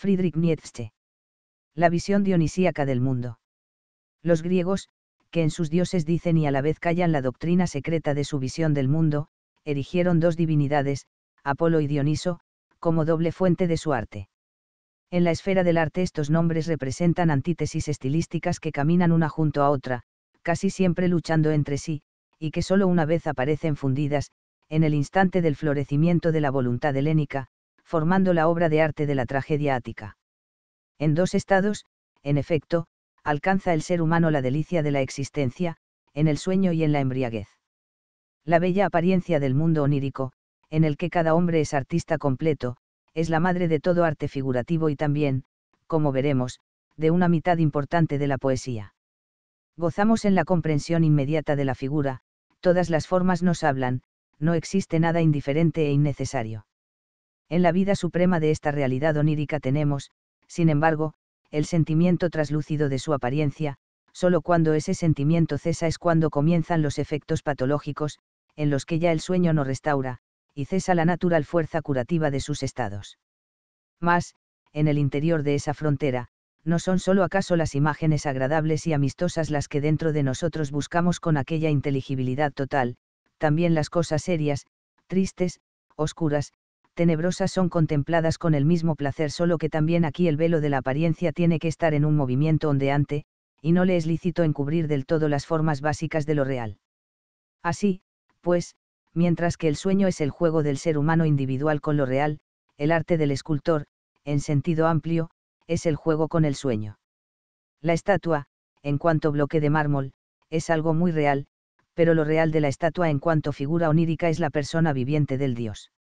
Friedrich Nietzsche. La visión dionisíaca del mundo. Los griegos, que en sus dioses dicen y a la vez callan la doctrina secreta de su visión del mundo, erigieron dos divinidades, Apolo y Dioniso, como doble fuente de su arte. En la esfera del arte estos nombres representan antítesis estilísticas que caminan una junto a otra, casi siempre luchando entre sí, y que solo una vez aparecen fundidas, en el instante del florecimiento de la voluntad helénica, formando la obra de arte de la tragedia ática. En dos estados, en efecto, alcanza el ser humano la delicia de la existencia, en el sueño y en la embriaguez. La bella apariencia del mundo onírico, en el que cada hombre es artista completo, es la madre de todo arte figurativo y también, como veremos, de una mitad importante de la poesía. Gozamos en la comprensión inmediata de la figura, todas las formas nos hablan, no existe nada indiferente e innecesario. En la vida suprema de esta realidad onírica tenemos, sin embargo, el sentimiento traslúcido de su apariencia, solo cuando ese sentimiento cesa es cuando comienzan los efectos patológicos, en los que ya el sueño no restaura, y cesa la natural fuerza curativa de sus estados. Mas, en el interior de esa frontera, no son sólo acaso las imágenes agradables y amistosas las que dentro de nosotros buscamos con aquella inteligibilidad total, también las cosas serias, tristes, oscuras, tenebrosas son contempladas con el mismo placer, solo que también aquí el velo de la apariencia tiene que estar en un movimiento ondeante, y no le es lícito encubrir del todo las formas básicas de lo real. Así, pues, mientras que el sueño es el juego del ser humano individual con lo real, el arte del escultor, en sentido amplio, es el juego con el sueño. La estatua, en cuanto bloque de mármol, es algo muy real, pero lo real de la estatua en cuanto figura onírica es la persona viviente del dios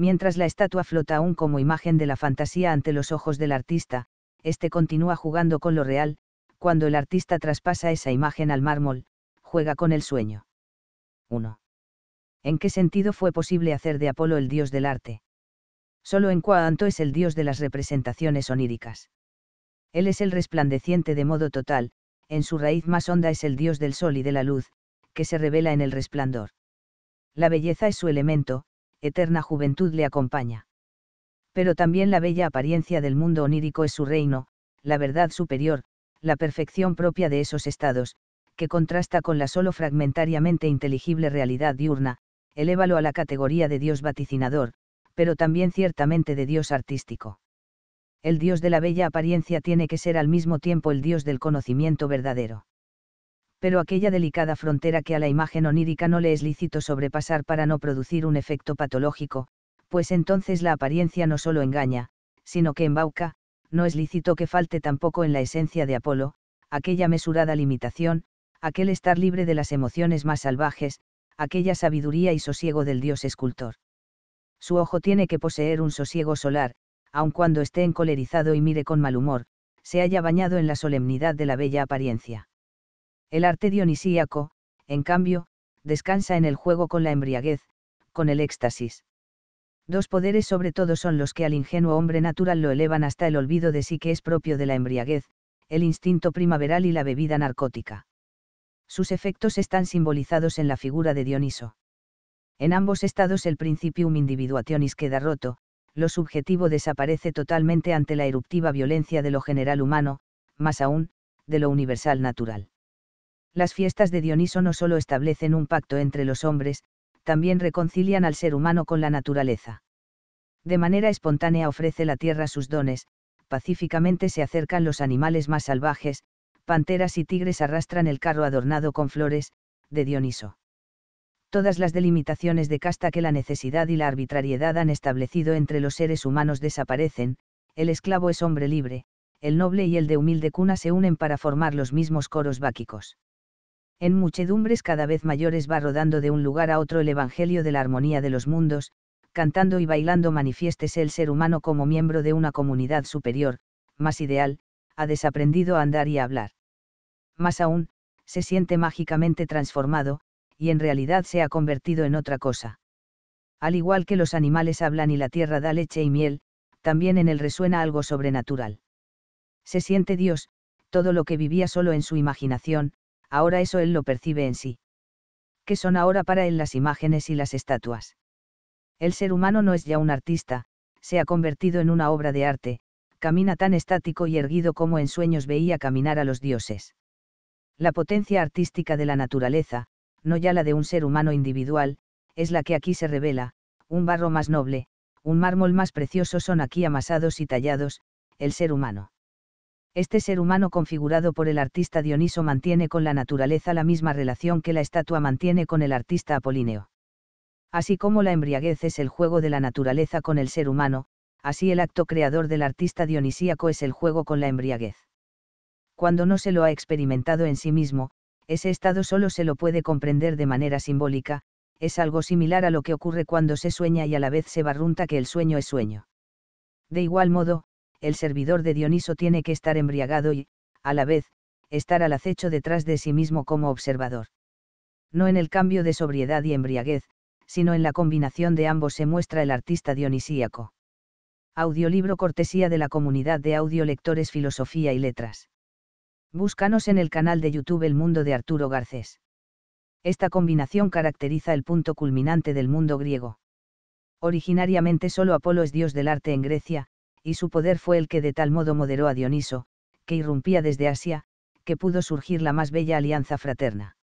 mientras la estatua flota aún como imagen de la fantasía ante los ojos del artista, este continúa jugando con lo real, cuando el artista traspasa esa imagen al mármol, juega con el sueño. 1. ¿En qué sentido fue posible hacer de Apolo el dios del arte? Solo en cuanto es el dios de las representaciones oníricas. Él es el resplandeciente de modo total, en su raíz más honda es el dios del sol y de la luz, que se revela en el resplandor. La belleza es su elemento, eterna juventud le acompaña. Pero también la bella apariencia del mundo onírico es su reino, la verdad superior, la perfección propia de esos estados, que contrasta con la solo fragmentariamente inteligible realidad diurna, elévalo a la categoría de Dios vaticinador, pero también ciertamente de Dios artístico. El Dios de la bella apariencia tiene que ser al mismo tiempo el Dios del conocimiento verdadero pero aquella delicada frontera que a la imagen onírica no le es lícito sobrepasar para no producir un efecto patológico, pues entonces la apariencia no solo engaña, sino que embauca, no es lícito que falte tampoco en la esencia de Apolo, aquella mesurada limitación, aquel estar libre de las emociones más salvajes, aquella sabiduría y sosiego del dios escultor. Su ojo tiene que poseer un sosiego solar, aun cuando esté encolerizado y mire con mal humor, se haya bañado en la solemnidad de la bella apariencia. El arte dionisíaco, en cambio, descansa en el juego con la embriaguez, con el éxtasis. Dos poderes sobre todo son los que al ingenuo hombre natural lo elevan hasta el olvido de sí que es propio de la embriaguez, el instinto primaveral y la bebida narcótica. Sus efectos están simbolizados en la figura de Dioniso. En ambos estados el principium individuationis queda roto, lo subjetivo desaparece totalmente ante la eruptiva violencia de lo general humano, más aún, de lo universal natural las fiestas de Dioniso no solo establecen un pacto entre los hombres, también reconcilian al ser humano con la naturaleza. De manera espontánea ofrece la tierra sus dones, pacíficamente se acercan los animales más salvajes, panteras y tigres arrastran el carro adornado con flores, de Dioniso. Todas las delimitaciones de casta que la necesidad y la arbitrariedad han establecido entre los seres humanos desaparecen, el esclavo es hombre libre, el noble y el de humilde cuna se unen para formar los mismos coros báquicos en muchedumbres cada vez mayores va rodando de un lugar a otro el Evangelio de la armonía de los mundos, cantando y bailando manifiéstese el ser humano como miembro de una comunidad superior, más ideal, ha desaprendido a andar y a hablar. Más aún, se siente mágicamente transformado, y en realidad se ha convertido en otra cosa. Al igual que los animales hablan y la tierra da leche y miel, también en él resuena algo sobrenatural. Se siente Dios, todo lo que vivía solo en su imaginación, ahora eso él lo percibe en sí. ¿Qué son ahora para él las imágenes y las estatuas? El ser humano no es ya un artista, se ha convertido en una obra de arte, camina tan estático y erguido como en sueños veía caminar a los dioses. La potencia artística de la naturaleza, no ya la de un ser humano individual, es la que aquí se revela, un barro más noble, un mármol más precioso son aquí amasados y tallados, el ser humano este ser humano configurado por el artista Dioniso mantiene con la naturaleza la misma relación que la estatua mantiene con el artista apolíneo. Así como la embriaguez es el juego de la naturaleza con el ser humano, así el acto creador del artista dionisíaco es el juego con la embriaguez. Cuando no se lo ha experimentado en sí mismo, ese estado solo se lo puede comprender de manera simbólica, es algo similar a lo que ocurre cuando se sueña y a la vez se barrunta que el sueño es sueño. De igual modo, el servidor de Dioniso tiene que estar embriagado y, a la vez, estar al acecho detrás de sí mismo como observador. No en el cambio de sobriedad y embriaguez, sino en la combinación de ambos se muestra el artista dionisíaco. Audiolibro cortesía de la comunidad de audiolectores Filosofía y Letras. Búscanos en el canal de YouTube El Mundo de Arturo Garcés. Esta combinación caracteriza el punto culminante del mundo griego. Originariamente solo Apolo es dios del arte en Grecia, y su poder fue el que de tal modo moderó a Dioniso, que irrumpía desde Asia, que pudo surgir la más bella alianza fraterna.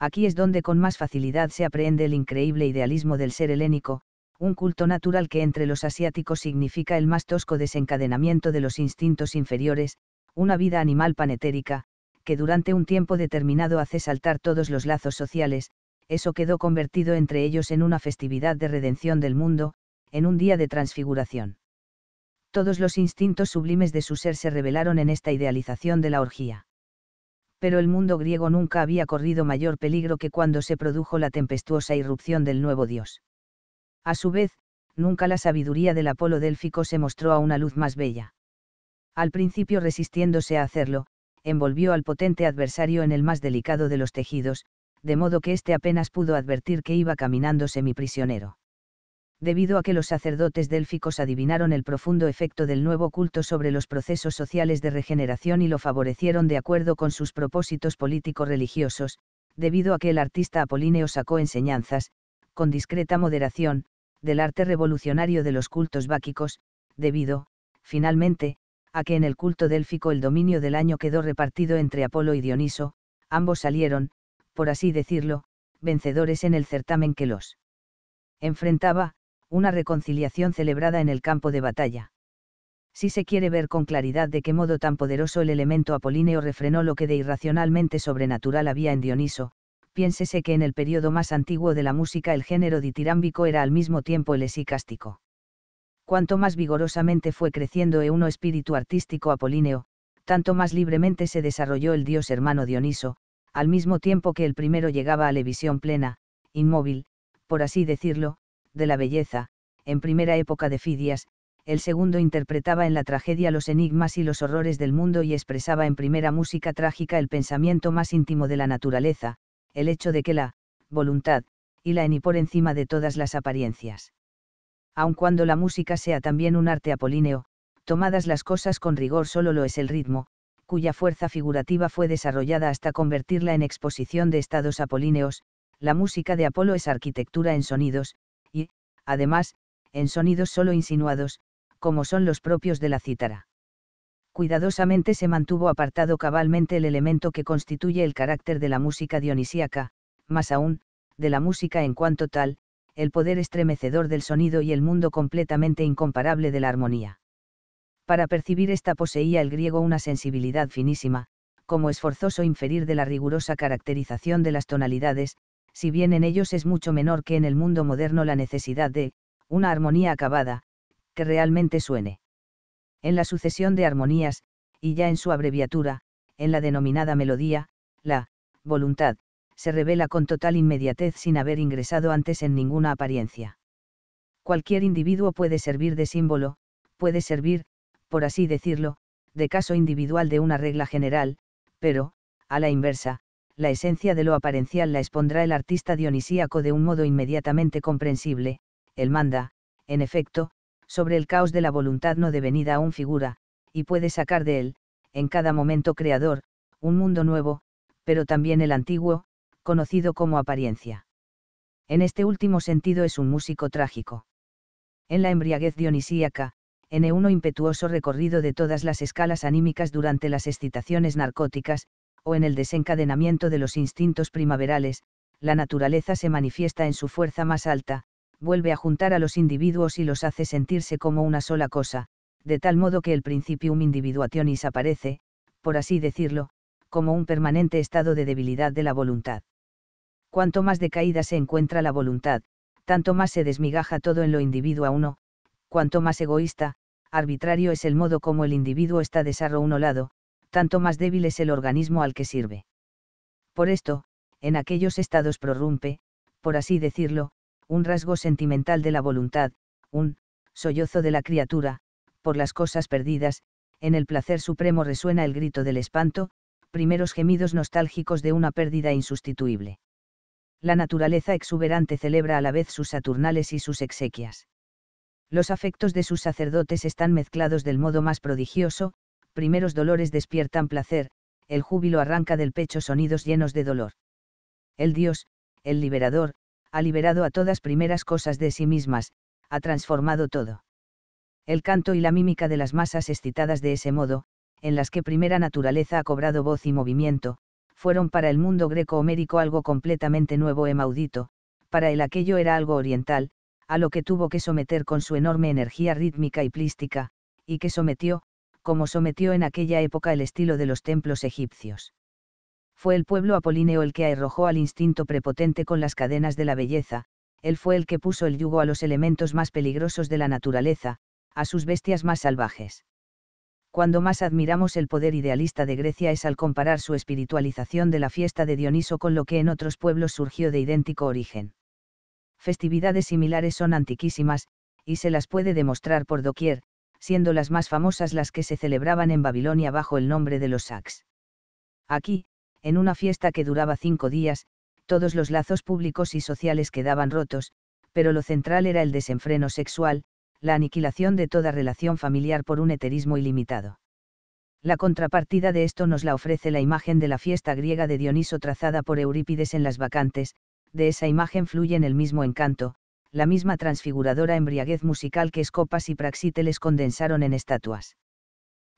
Aquí es donde con más facilidad se aprehende el increíble idealismo del ser helénico, un culto natural que entre los asiáticos significa el más tosco desencadenamiento de los instintos inferiores, una vida animal panetérica, que durante un tiempo determinado hace saltar todos los lazos sociales, eso quedó convertido entre ellos en una festividad de redención del mundo, en un día de transfiguración todos los instintos sublimes de su ser se revelaron en esta idealización de la orgía. Pero el mundo griego nunca había corrido mayor peligro que cuando se produjo la tempestuosa irrupción del nuevo dios. A su vez, nunca la sabiduría del Apolo délfico se mostró a una luz más bella. Al principio resistiéndose a hacerlo, envolvió al potente adversario en el más delicado de los tejidos, de modo que éste apenas pudo advertir que iba caminando semiprisionero debido a que los sacerdotes délficos adivinaron el profundo efecto del nuevo culto sobre los procesos sociales de regeneración y lo favorecieron de acuerdo con sus propósitos político-religiosos, debido a que el artista Apolíneo sacó enseñanzas, con discreta moderación, del arte revolucionario de los cultos báquicos, debido, finalmente, a que en el culto délfico el dominio del año quedó repartido entre Apolo y Dioniso, ambos salieron, por así decirlo, vencedores en el certamen que los enfrentaba, una reconciliación celebrada en el campo de batalla. Si se quiere ver con claridad de qué modo tan poderoso el elemento apolíneo refrenó lo que de irracionalmente sobrenatural había en Dioniso, piénsese que en el periodo más antiguo de la música el género ditirámbico era al mismo tiempo el esicástico. Cuanto más vigorosamente fue creciendo e uno espíritu artístico apolíneo, tanto más libremente se desarrolló el dios hermano Dioniso, al mismo tiempo que el primero llegaba a la visión plena, inmóvil, por así decirlo, de la belleza, en primera época de Fidias, el segundo interpretaba en la tragedia los enigmas y los horrores del mundo y expresaba en primera música trágica el pensamiento más íntimo de la naturaleza, el hecho de que la, voluntad, y la eni por encima de todas las apariencias. Aun cuando la música sea también un arte apolíneo, tomadas las cosas con rigor solo lo es el ritmo, cuya fuerza figurativa fue desarrollada hasta convertirla en exposición de estados apolíneos, la música de Apolo es arquitectura en sonidos, además, en sonidos solo insinuados, como son los propios de la cítara. Cuidadosamente se mantuvo apartado cabalmente el elemento que constituye el carácter de la música dionisíaca, más aún, de la música en cuanto tal, el poder estremecedor del sonido y el mundo completamente incomparable de la armonía. Para percibir esta poseía el griego una sensibilidad finísima, como esforzoso inferir de la rigurosa caracterización de las tonalidades, si bien en ellos es mucho menor que en el mundo moderno la necesidad de, una armonía acabada, que realmente suene. En la sucesión de armonías, y ya en su abreviatura, en la denominada melodía, la voluntad, se revela con total inmediatez sin haber ingresado antes en ninguna apariencia. Cualquier individuo puede servir de símbolo, puede servir, por así decirlo, de caso individual de una regla general, pero, a la inversa, la esencia de lo aparencial la expondrá el artista dionisíaco de un modo inmediatamente comprensible, él manda, en efecto, sobre el caos de la voluntad no devenida aún figura, y puede sacar de él, en cada momento creador, un mundo nuevo, pero también el antiguo, conocido como apariencia. En este último sentido es un músico trágico. En la embriaguez dionisíaca, en e uno impetuoso recorrido de todas las escalas anímicas durante las excitaciones narcóticas, o en el desencadenamiento de los instintos primaverales, la naturaleza se manifiesta en su fuerza más alta, vuelve a juntar a los individuos y los hace sentirse como una sola cosa, de tal modo que el principium individuationis aparece, por así decirlo, como un permanente estado de debilidad de la voluntad. Cuanto más decaída se encuentra la voluntad, tanto más se desmigaja todo en lo individuo a uno, cuanto más egoísta, arbitrario es el modo como el individuo está desarro lado, tanto más débil es el organismo al que sirve. Por esto, en aquellos estados prorrumpe, por así decirlo, un rasgo sentimental de la voluntad, un sollozo de la criatura, por las cosas perdidas, en el placer supremo resuena el grito del espanto, primeros gemidos nostálgicos de una pérdida insustituible. La naturaleza exuberante celebra a la vez sus saturnales y sus exequias. Los afectos de sus sacerdotes están mezclados del modo más prodigioso, primeros dolores despiertan placer, el júbilo arranca del pecho sonidos llenos de dolor. El Dios, el liberador, ha liberado a todas primeras cosas de sí mismas, ha transformado todo. El canto y la mímica de las masas excitadas de ese modo, en las que primera naturaleza ha cobrado voz y movimiento, fueron para el mundo greco-homérico algo completamente nuevo e maudito, para el aquello era algo oriental, a lo que tuvo que someter con su enorme energía rítmica y plística, y que sometió, como sometió en aquella época el estilo de los templos egipcios. Fue el pueblo apolíneo el que arrojó al instinto prepotente con las cadenas de la belleza, él fue el que puso el yugo a los elementos más peligrosos de la naturaleza, a sus bestias más salvajes. Cuando más admiramos el poder idealista de Grecia es al comparar su espiritualización de la fiesta de Dioniso con lo que en otros pueblos surgió de idéntico origen. Festividades similares son antiquísimas, y se las puede demostrar por doquier, siendo las más famosas las que se celebraban en Babilonia bajo el nombre de los Saks. Aquí, en una fiesta que duraba cinco días, todos los lazos públicos y sociales quedaban rotos, pero lo central era el desenfreno sexual, la aniquilación de toda relación familiar por un eterismo ilimitado. La contrapartida de esto nos la ofrece la imagen de la fiesta griega de Dioniso trazada por Eurípides en las vacantes, de esa imagen fluye en el mismo encanto, la misma transfiguradora embriaguez musical que Escopas y Praxíteles condensaron en estatuas.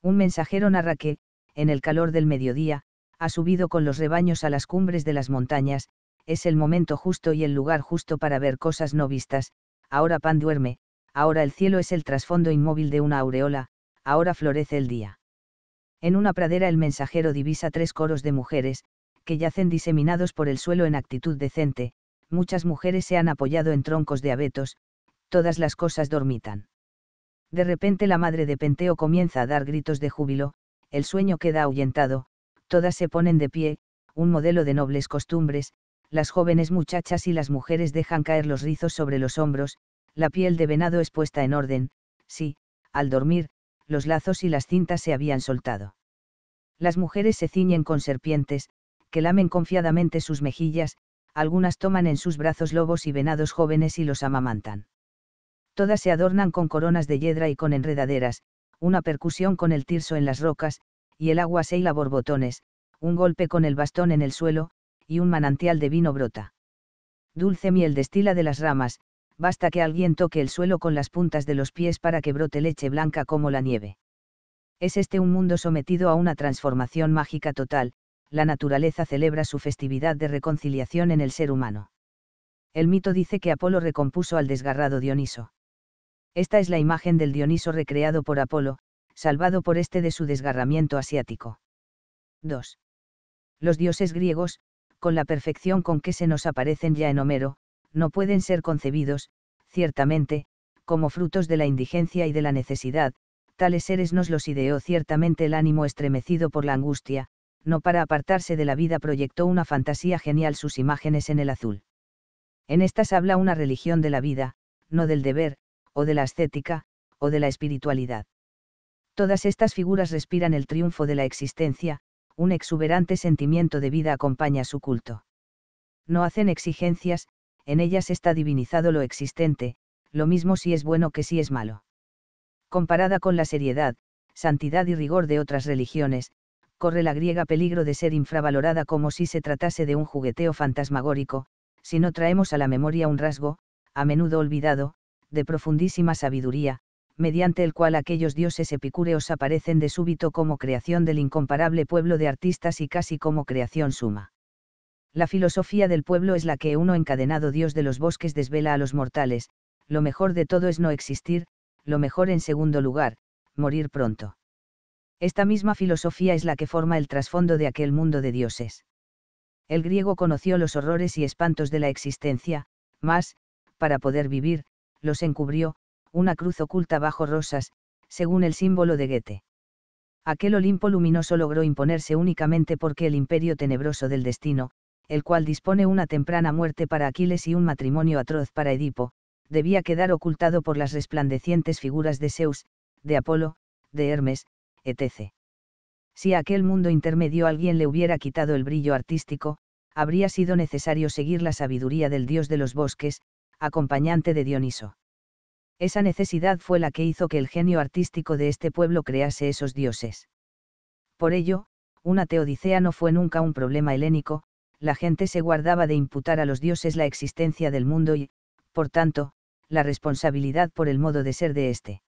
Un mensajero narra que, en el calor del mediodía, ha subido con los rebaños a las cumbres de las montañas, es el momento justo y el lugar justo para ver cosas no vistas, ahora pan duerme, ahora el cielo es el trasfondo inmóvil de una aureola, ahora florece el día. En una pradera el mensajero divisa tres coros de mujeres, que yacen diseminados por el suelo en actitud decente, muchas mujeres se han apoyado en troncos de abetos, todas las cosas dormitan. De repente la madre de Penteo comienza a dar gritos de júbilo, el sueño queda ahuyentado, todas se ponen de pie, un modelo de nobles costumbres, las jóvenes muchachas y las mujeres dejan caer los rizos sobre los hombros, la piel de venado es puesta en orden, sí, al dormir, los lazos y las cintas se habían soltado. Las mujeres se ciñen con serpientes, que lamen confiadamente sus mejillas, algunas toman en sus brazos lobos y venados jóvenes y los amamantan. Todas se adornan con coronas de yedra y con enredaderas, una percusión con el tirso en las rocas, y el agua se hila borbotones, un golpe con el bastón en el suelo, y un manantial de vino brota. Dulce miel destila de las ramas, basta que alguien toque el suelo con las puntas de los pies para que brote leche blanca como la nieve. Es este un mundo sometido a una transformación mágica total, la naturaleza celebra su festividad de reconciliación en el ser humano. El mito dice que Apolo recompuso al desgarrado Dioniso. Esta es la imagen del Dioniso recreado por Apolo, salvado por este de su desgarramiento asiático. 2. Los dioses griegos, con la perfección con que se nos aparecen ya en Homero, no pueden ser concebidos, ciertamente, como frutos de la indigencia y de la necesidad, tales seres nos los ideó ciertamente el ánimo estremecido por la angustia, no para apartarse de la vida proyectó una fantasía genial sus imágenes en el azul. En estas habla una religión de la vida, no del deber, o de la ascética, o de la espiritualidad. Todas estas figuras respiran el triunfo de la existencia, un exuberante sentimiento de vida acompaña su culto. No hacen exigencias, en ellas está divinizado lo existente, lo mismo si es bueno que si es malo. Comparada con la seriedad, santidad y rigor de otras religiones, corre la griega peligro de ser infravalorada como si se tratase de un jugueteo fantasmagórico, si no traemos a la memoria un rasgo, a menudo olvidado, de profundísima sabiduría, mediante el cual aquellos dioses epicúreos aparecen de súbito como creación del incomparable pueblo de artistas y casi como creación suma. La filosofía del pueblo es la que uno encadenado dios de los bosques desvela a los mortales, lo mejor de todo es no existir, lo mejor en segundo lugar, morir pronto. Esta misma filosofía es la que forma el trasfondo de aquel mundo de dioses. El griego conoció los horrores y espantos de la existencia, mas, para poder vivir, los encubrió, una cruz oculta bajo rosas, según el símbolo de Goethe. Aquel Olimpo luminoso logró imponerse únicamente porque el imperio tenebroso del destino, el cual dispone una temprana muerte para Aquiles y un matrimonio atroz para Edipo, debía quedar ocultado por las resplandecientes figuras de Zeus, de Apolo, de Hermes, etc. Si a aquel mundo intermedio alguien le hubiera quitado el brillo artístico, habría sido necesario seguir la sabiduría del dios de los bosques, acompañante de Dioniso. Esa necesidad fue la que hizo que el genio artístico de este pueblo crease esos dioses. Por ello, una teodicea no fue nunca un problema helénico, la gente se guardaba de imputar a los dioses la existencia del mundo y, por tanto, la responsabilidad por el modo de ser de éste.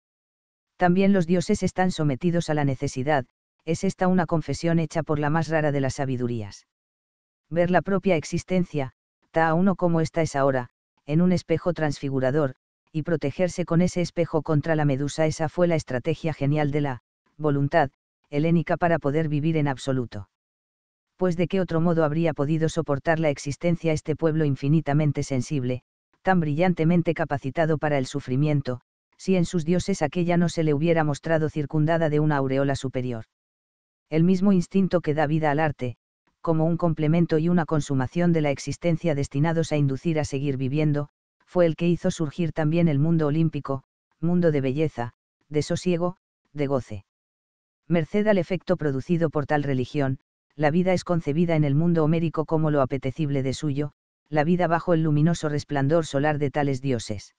También los dioses están sometidos a la necesidad, es esta una confesión hecha por la más rara de las sabidurías. Ver la propia existencia, ta a uno como esta es ahora, en un espejo transfigurador, y protegerse con ese espejo contra la medusa, esa fue la estrategia genial de la voluntad helénica para poder vivir en absoluto. Pues de qué otro modo habría podido soportar la existencia este pueblo infinitamente sensible, tan brillantemente capacitado para el sufrimiento, si en sus dioses aquella no se le hubiera mostrado circundada de una aureola superior. El mismo instinto que da vida al arte, como un complemento y una consumación de la existencia destinados a inducir a seguir viviendo, fue el que hizo surgir también el mundo olímpico, mundo de belleza, de sosiego, de goce. Merced al efecto producido por tal religión, la vida es concebida en el mundo homérico como lo apetecible de suyo, la vida bajo el luminoso resplandor solar de tales dioses.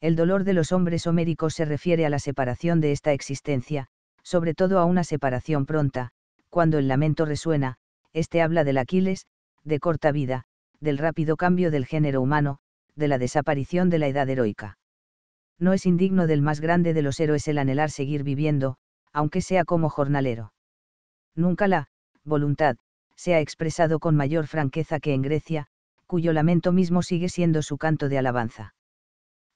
El dolor de los hombres homéricos se refiere a la separación de esta existencia, sobre todo a una separación pronta, cuando el lamento resuena, este habla del Aquiles, de corta vida, del rápido cambio del género humano, de la desaparición de la edad heroica. No es indigno del más grande de los héroes el anhelar seguir viviendo, aunque sea como jornalero. Nunca la voluntad se ha expresado con mayor franqueza que en Grecia, cuyo lamento mismo sigue siendo su canto de alabanza.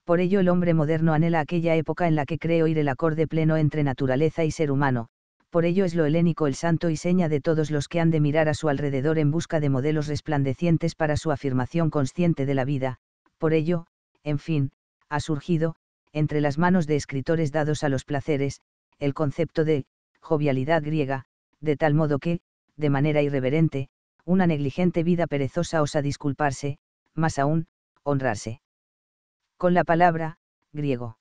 Por ello el hombre moderno anhela aquella época en la que cree ir el acorde pleno entre naturaleza y ser humano, por ello es lo helénico el santo y seña de todos los que han de mirar a su alrededor en busca de modelos resplandecientes para su afirmación consciente de la vida, por ello, en fin, ha surgido, entre las manos de escritores dados a los placeres, el concepto de jovialidad griega, de tal modo que, de manera irreverente, una negligente vida perezosa osa disculparse, más aún, honrarse con la palabra, griego.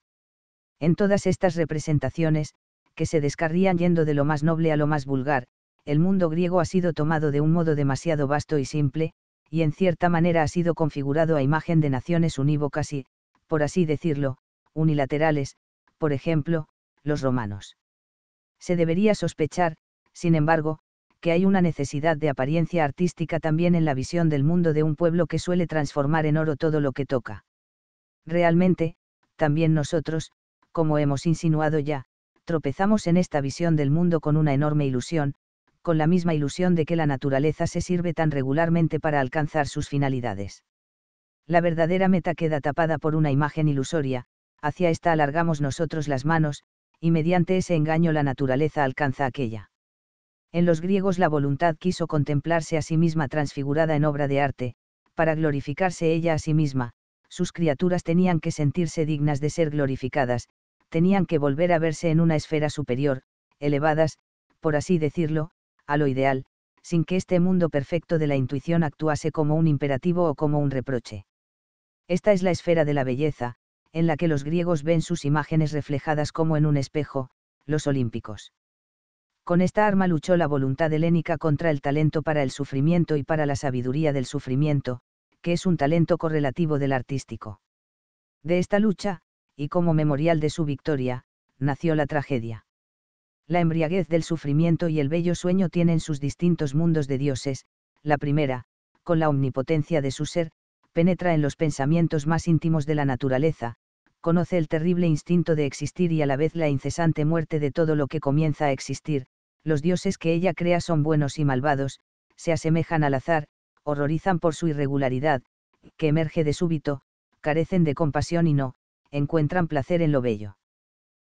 En todas estas representaciones, que se descarrían yendo de lo más noble a lo más vulgar, el mundo griego ha sido tomado de un modo demasiado vasto y simple, y en cierta manera ha sido configurado a imagen de naciones unívocas y, por así decirlo, unilaterales, por ejemplo, los romanos. Se debería sospechar, sin embargo, que hay una necesidad de apariencia artística también en la visión del mundo de un pueblo que suele transformar en oro todo lo que toca. Realmente, también nosotros, como hemos insinuado ya, tropezamos en esta visión del mundo con una enorme ilusión, con la misma ilusión de que la naturaleza se sirve tan regularmente para alcanzar sus finalidades. La verdadera meta queda tapada por una imagen ilusoria, hacia esta alargamos nosotros las manos, y mediante ese engaño la naturaleza alcanza aquella. En los griegos la voluntad quiso contemplarse a sí misma transfigurada en obra de arte, para glorificarse ella a sí misma, sus criaturas tenían que sentirse dignas de ser glorificadas, tenían que volver a verse en una esfera superior, elevadas, por así decirlo, a lo ideal, sin que este mundo perfecto de la intuición actuase como un imperativo o como un reproche. Esta es la esfera de la belleza, en la que los griegos ven sus imágenes reflejadas como en un espejo, los olímpicos. Con esta arma luchó la voluntad helénica contra el talento para el sufrimiento y para la sabiduría del sufrimiento, que es un talento correlativo del artístico. De esta lucha, y como memorial de su victoria, nació la tragedia. La embriaguez del sufrimiento y el bello sueño tienen sus distintos mundos de dioses, la primera, con la omnipotencia de su ser, penetra en los pensamientos más íntimos de la naturaleza, conoce el terrible instinto de existir y a la vez la incesante muerte de todo lo que comienza a existir, los dioses que ella crea son buenos y malvados, se asemejan al azar, horrorizan por su irregularidad, que emerge de súbito, carecen de compasión y no, encuentran placer en lo bello.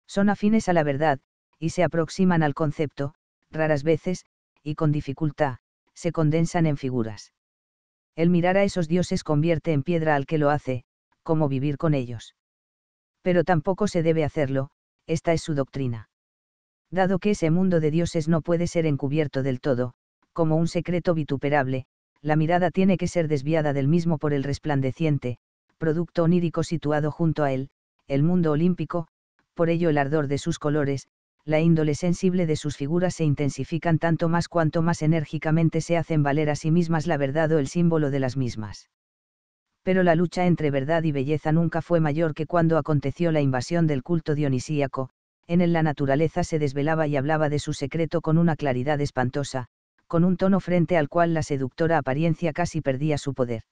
Son afines a la verdad, y se aproximan al concepto, raras veces, y con dificultad, se condensan en figuras. El mirar a esos dioses convierte en piedra al que lo hace, como vivir con ellos. Pero tampoco se debe hacerlo, esta es su doctrina. Dado que ese mundo de dioses no puede ser encubierto del todo, como un secreto vituperable, la mirada tiene que ser desviada del mismo por el resplandeciente, producto onírico situado junto a él, el mundo olímpico, por ello el ardor de sus colores, la índole sensible de sus figuras se intensifican tanto más cuanto más enérgicamente se hacen valer a sí mismas la verdad o el símbolo de las mismas. Pero la lucha entre verdad y belleza nunca fue mayor que cuando aconteció la invasión del culto dionisíaco, en el la naturaleza se desvelaba y hablaba de su secreto con una claridad espantosa, con un tono frente al cual la seductora apariencia casi perdía su poder.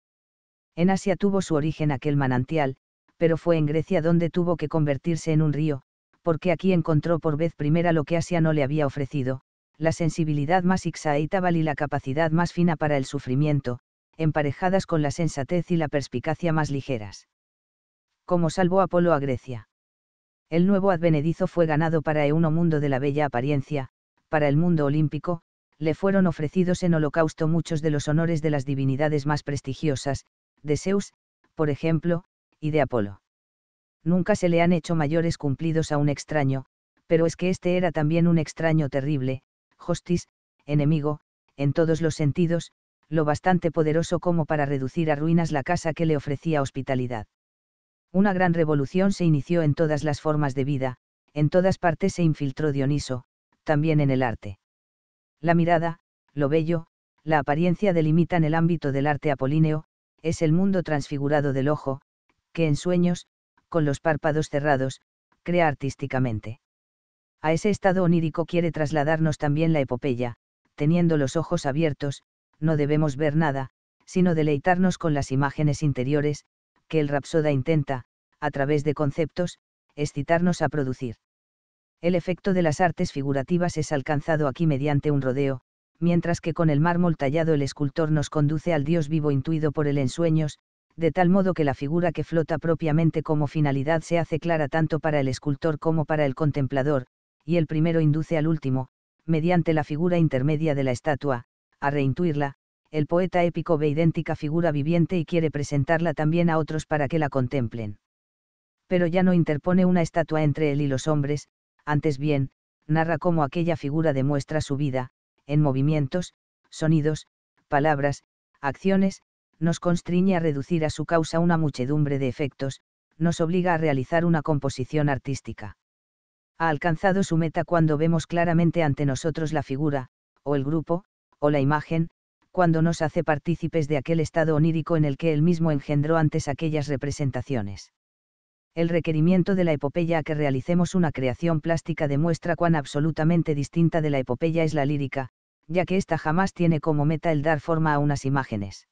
En Asia tuvo su origen aquel manantial, pero fue en Grecia donde tuvo que convertirse en un río, porque aquí encontró por vez primera lo que Asia no le había ofrecido, la sensibilidad más ixaítabal y la capacidad más fina para el sufrimiento, emparejadas con la sensatez y la perspicacia más ligeras. Como salvó Apolo a Grecia. El nuevo advenedizo fue ganado para mundo de la bella apariencia, para el mundo olímpico, le fueron ofrecidos en holocausto muchos de los honores de las divinidades más prestigiosas, de Zeus, por ejemplo, y de Apolo. Nunca se le han hecho mayores cumplidos a un extraño, pero es que este era también un extraño terrible, hostis, enemigo, en todos los sentidos, lo bastante poderoso como para reducir a ruinas la casa que le ofrecía hospitalidad. Una gran revolución se inició en todas las formas de vida, en todas partes se infiltró Dioniso, también en el arte. La mirada, lo bello, la apariencia delimitan el ámbito del arte apolíneo, es el mundo transfigurado del ojo, que en sueños, con los párpados cerrados, crea artísticamente. A ese estado onírico quiere trasladarnos también la epopeya, teniendo los ojos abiertos, no debemos ver nada, sino deleitarnos con las imágenes interiores, que el rapsoda intenta, a través de conceptos, excitarnos a producir. El efecto de las artes figurativas es alcanzado aquí mediante un rodeo, mientras que con el mármol tallado el escultor nos conduce al Dios vivo intuido por el ensueños, de tal modo que la figura que flota propiamente como finalidad se hace clara tanto para el escultor como para el contemplador, y el primero induce al último, mediante la figura intermedia de la estatua, a reintuirla, el poeta épico ve idéntica figura viviente y quiere presentarla también a otros para que la contemplen. Pero ya no interpone una estatua entre él y los hombres, antes bien, narra cómo aquella figura demuestra su vida, en movimientos, sonidos, palabras, acciones, nos constriñe a reducir a su causa una muchedumbre de efectos, nos obliga a realizar una composición artística. Ha alcanzado su meta cuando vemos claramente ante nosotros la figura, o el grupo, o la imagen, cuando nos hace partícipes de aquel estado onírico en el que él mismo engendró antes aquellas representaciones el requerimiento de la epopeya a que realicemos una creación plástica demuestra cuán absolutamente distinta de la epopeya es la lírica, ya que ésta jamás tiene como meta el dar forma a unas imágenes.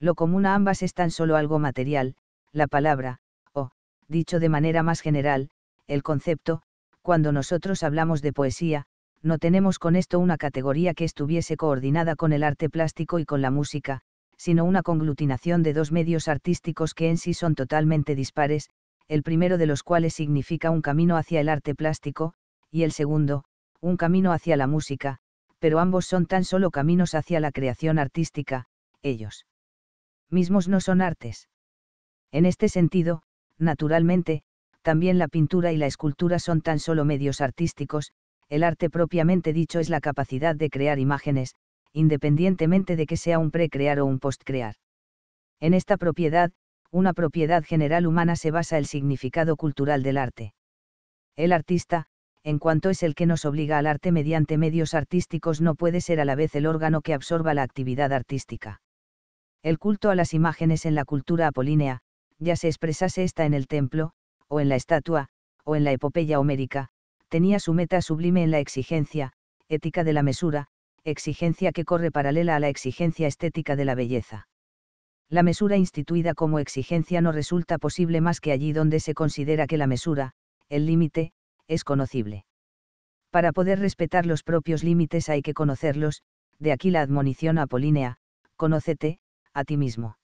Lo común a ambas es tan solo algo material, la palabra, o, dicho de manera más general, el concepto, cuando nosotros hablamos de poesía, no tenemos con esto una categoría que estuviese coordinada con el arte plástico y con la música, sino una conglutinación de dos medios artísticos que en sí son totalmente dispares, el primero de los cuales significa un camino hacia el arte plástico, y el segundo, un camino hacia la música, pero ambos son tan solo caminos hacia la creación artística, ellos mismos no son artes. En este sentido, naturalmente, también la pintura y la escultura son tan solo medios artísticos, el arte propiamente dicho es la capacidad de crear imágenes, independientemente de que sea un pre-crear o un post-crear. En esta propiedad, una propiedad general humana se basa el significado cultural del arte. El artista, en cuanto es el que nos obliga al arte mediante medios artísticos, no puede ser a la vez el órgano que absorba la actividad artística. El culto a las imágenes en la cultura apolínea, ya se expresase esta en el templo, o en la estatua, o en la epopeya homérica, tenía su meta sublime en la exigencia, ética de la mesura, exigencia que corre paralela a la exigencia estética de la belleza. La mesura instituida como exigencia no resulta posible más que allí donde se considera que la mesura, el límite, es conocible. Para poder respetar los propios límites hay que conocerlos, de aquí la admonición apolínea, conócete, a ti mismo.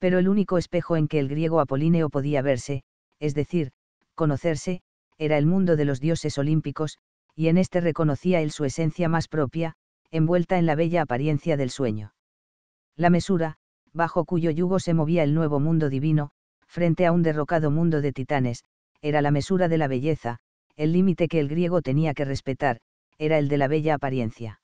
Pero el único espejo en que el griego apolíneo podía verse, es decir, conocerse, era el mundo de los dioses olímpicos, y en este reconocía él su esencia más propia, envuelta en la bella apariencia del sueño. La mesura, bajo cuyo yugo se movía el nuevo mundo divino, frente a un derrocado mundo de titanes, era la mesura de la belleza, el límite que el griego tenía que respetar, era el de la bella apariencia.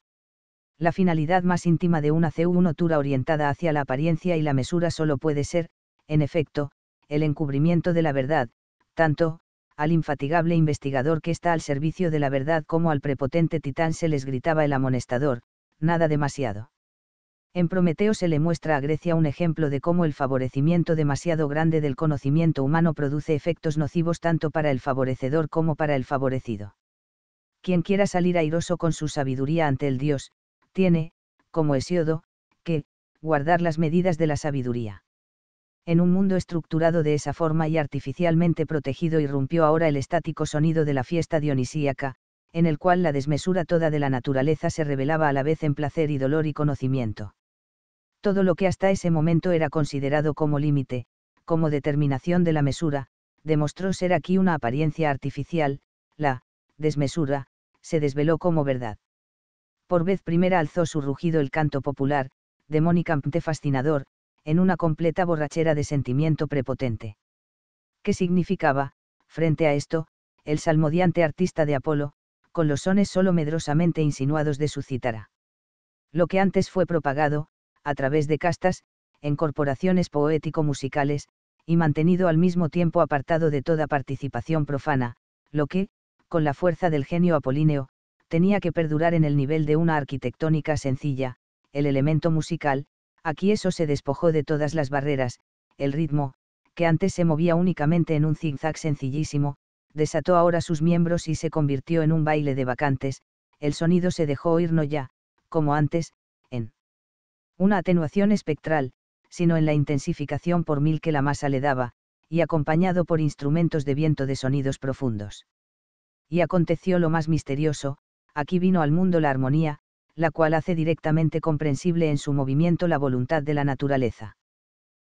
La finalidad más íntima de una Tura orientada hacia la apariencia y la mesura solo puede ser, en efecto, el encubrimiento de la verdad, tanto, al infatigable investigador que está al servicio de la verdad como al prepotente titán se les gritaba el amonestador, nada demasiado. En Prometeo se le muestra a Grecia un ejemplo de cómo el favorecimiento demasiado grande del conocimiento humano produce efectos nocivos tanto para el favorecedor como para el favorecido. Quien quiera salir airoso con su sabiduría ante el Dios, tiene, como Hesiodo, que, guardar las medidas de la sabiduría. En un mundo estructurado de esa forma y artificialmente protegido irrumpió ahora el estático sonido de la fiesta dionisíaca, en el cual la desmesura toda de la naturaleza se revelaba a la vez en placer y dolor y conocimiento todo lo que hasta ese momento era considerado como límite, como determinación de la mesura, demostró ser aquí una apariencia artificial, la desmesura, se desveló como verdad. Por vez primera alzó su rugido el canto popular, de fascinador, en una completa borrachera de sentimiento prepotente. ¿Qué significaba, frente a esto, el salmodiante artista de Apolo, con los sones solo medrosamente insinuados de su cítara? Lo que antes fue propagado, a través de castas, en corporaciones poético-musicales, y mantenido al mismo tiempo apartado de toda participación profana, lo que, con la fuerza del genio apolíneo, tenía que perdurar en el nivel de una arquitectónica sencilla, el elemento musical, aquí eso se despojó de todas las barreras, el ritmo, que antes se movía únicamente en un zigzag sencillísimo, desató ahora sus miembros y se convirtió en un baile de vacantes, el sonido se dejó oír no ya, como antes, una atenuación espectral, sino en la intensificación por mil que la masa le daba, y acompañado por instrumentos de viento de sonidos profundos. Y aconteció lo más misterioso, aquí vino al mundo la armonía, la cual hace directamente comprensible en su movimiento la voluntad de la naturaleza.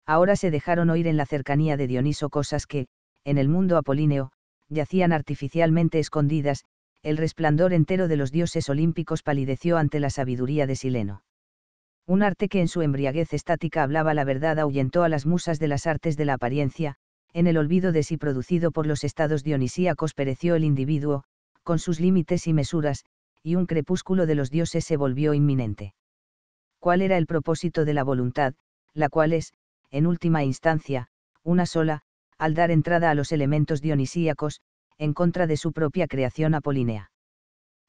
Ahora se dejaron oír en la cercanía de Dioniso cosas que, en el mundo apolíneo, yacían artificialmente escondidas, el resplandor entero de los dioses olímpicos palideció ante la sabiduría de Sileno un arte que en su embriaguez estática hablaba la verdad ahuyentó a las musas de las artes de la apariencia, en el olvido de sí producido por los estados dionisíacos pereció el individuo, con sus límites y mesuras, y un crepúsculo de los dioses se volvió inminente. ¿Cuál era el propósito de la voluntad, la cual es, en última instancia, una sola, al dar entrada a los elementos dionisíacos, en contra de su propia creación apolínea?